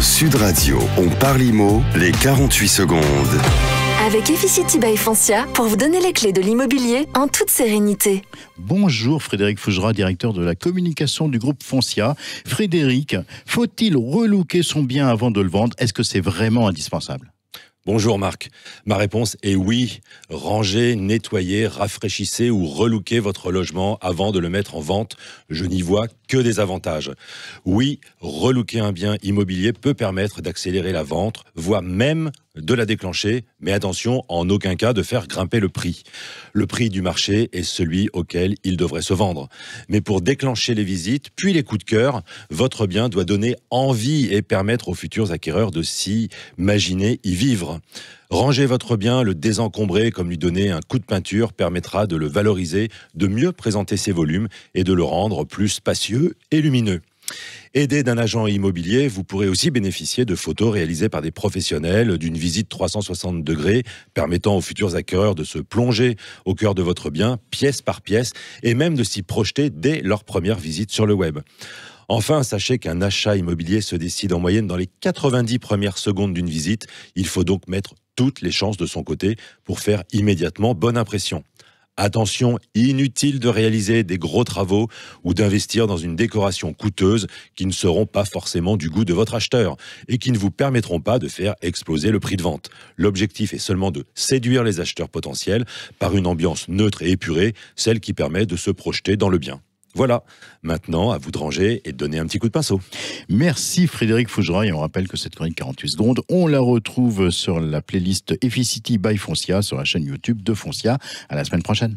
Sud Radio, on parle IMO, les 48 secondes. Avec Efficity by Foncia pour vous donner les clés de l'immobilier en toute sérénité. Bonjour Frédéric Fougera, directeur de la communication du groupe Foncia. Frédéric, faut-il relooker son bien avant de le vendre Est-ce que c'est vraiment indispensable Bonjour Marc. Ma réponse est oui. Ranger, nettoyer, rafraîchissez ou relooker votre logement avant de le mettre en vente. Je n'y vois que des avantages. Oui, relooker un bien immobilier peut permettre d'accélérer la vente, voire même de la déclencher, mais attention, en aucun cas de faire grimper le prix. Le prix du marché est celui auquel il devrait se vendre. Mais pour déclencher les visites, puis les coups de cœur, votre bien doit donner envie et permettre aux futurs acquéreurs de s'y imaginer y vivre. Ranger votre bien, le désencombrer comme lui donner un coup de peinture permettra de le valoriser, de mieux présenter ses volumes et de le rendre plus spacieux et lumineux. Aidé d'un agent immobilier, vous pourrez aussi bénéficier de photos réalisées par des professionnels, d'une visite 360 degrés permettant aux futurs acquéreurs de se plonger au cœur de votre bien, pièce par pièce, et même de s'y projeter dès leur première visite sur le web. Enfin, sachez qu'un achat immobilier se décide en moyenne dans les 90 premières secondes d'une visite. Il faut donc mettre toutes les chances de son côté pour faire immédiatement bonne impression. Attention, inutile de réaliser des gros travaux ou d'investir dans une décoration coûteuse qui ne seront pas forcément du goût de votre acheteur et qui ne vous permettront pas de faire exploser le prix de vente. L'objectif est seulement de séduire les acheteurs potentiels par une ambiance neutre et épurée, celle qui permet de se projeter dans le bien. Voilà, maintenant à vous de ranger et de donner un petit coup de pinceau. Merci Frédéric et On rappelle que cette chronique 48 secondes, on la retrouve sur la playlist Efficity by Foncia sur la chaîne YouTube de Foncia. À la semaine prochaine.